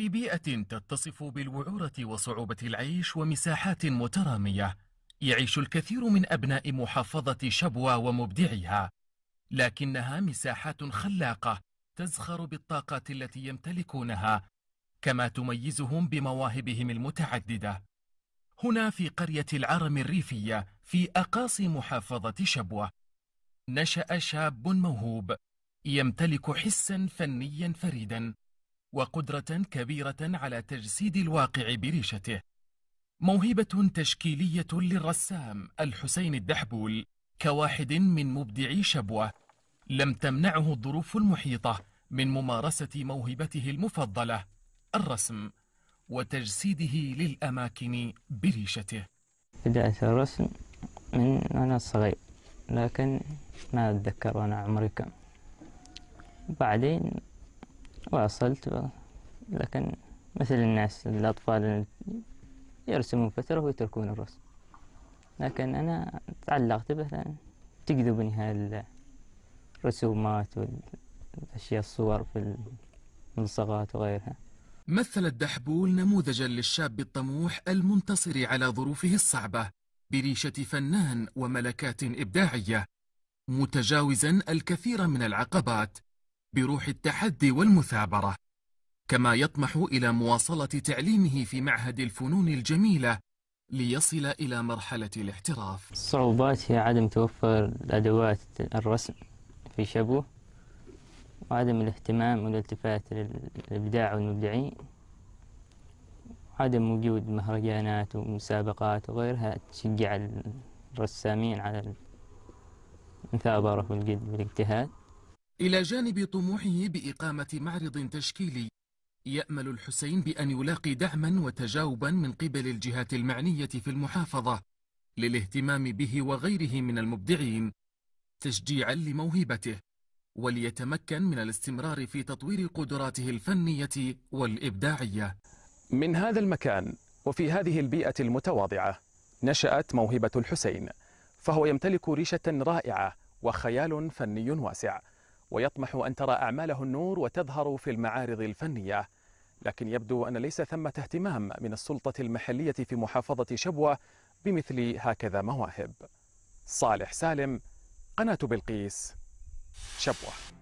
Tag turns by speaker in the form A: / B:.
A: في بيئة تتصف بالوعورة وصعوبة العيش ومساحات مترامية يعيش الكثير من أبناء محافظة شبوة ومبدعها لكنها مساحات خلاقة تزخر بالطاقات التي يمتلكونها كما تميزهم بمواهبهم المتعددة هنا في قرية العرم الريفية في أقاصي محافظة شبوة نشأ شاب موهوب يمتلك حسا فنيا فريدا وقدرة كبيرة على تجسيد الواقع بريشته موهبة تشكيلية للرسام الحسين الدحبول كواحد من مبدعي شبوة لم تمنعه الظروف المحيطة من ممارسة موهبته المفضلة الرسم وتجسيده للأماكن بريشته
B: بدأت الرسم من أنا صغير لكن ما أتذكر أنا عمري كم بعدين واصلت لكن مثل الناس الأطفال يرسمون فترة ويتركون الرسم لكن أنا تعلقت به لأن تجذبني هالرسومات والأشياء الصور في الملصقات وغيرها
A: مثل الدحبول نموذجا للشاب الطموح المنتصر على ظروفه الصعبة بريشة فنان وملكات إبداعية متجاوزا الكثير من العقبات بروح التحدي والمثابرة كما يطمح إلى مواصلة تعليمه في معهد الفنون الجميلة ليصل إلى مرحلة الاحتراف
B: الصعوبات هي عدم توفر أدوات الرسم في شبوه وعدم الاهتمام والالتفات للإبداع والمبدعين وعدم وجود مهرجانات ومسابقات وغيرها تشجع الرسامين على المثابرة والجد والاجتهاد
A: إلى جانب طموحه بإقامة معرض تشكيلي يأمل الحسين بأن يلاقي دعما وتجاوبا من قبل الجهات المعنية في المحافظة للاهتمام به وغيره من المبدعين تشجيعا لموهبته وليتمكن من الاستمرار في تطوير قدراته الفنية والإبداعية من هذا المكان وفي هذه البيئة المتواضعة نشأت موهبة الحسين فهو يمتلك ريشة رائعة وخيال فني واسع ويطمح أن ترى أعماله النور وتظهر في المعارض الفنية لكن يبدو أن ليس ثمة اهتمام من السلطة المحلية في محافظة شبوة بمثل هكذا مواهب صالح سالم قناة بلقيس شبوه